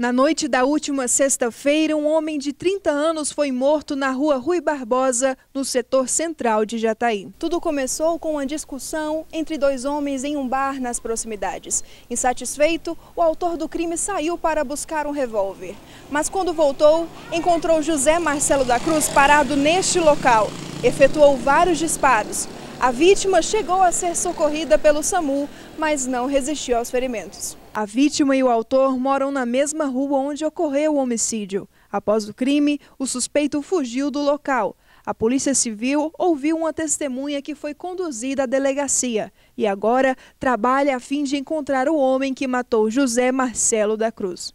Na noite da última sexta-feira, um homem de 30 anos foi morto na rua Rui Barbosa, no setor central de Jataí. Tudo começou com uma discussão entre dois homens em um bar nas proximidades. Insatisfeito, o autor do crime saiu para buscar um revólver. Mas quando voltou, encontrou José Marcelo da Cruz parado neste local. Efetuou vários disparos. A vítima chegou a ser socorrida pelo SAMU, mas não resistiu aos ferimentos. A vítima e o autor moram na mesma rua onde ocorreu o homicídio. Após o crime, o suspeito fugiu do local. A Polícia Civil ouviu uma testemunha que foi conduzida à delegacia e agora trabalha a fim de encontrar o homem que matou José Marcelo da Cruz.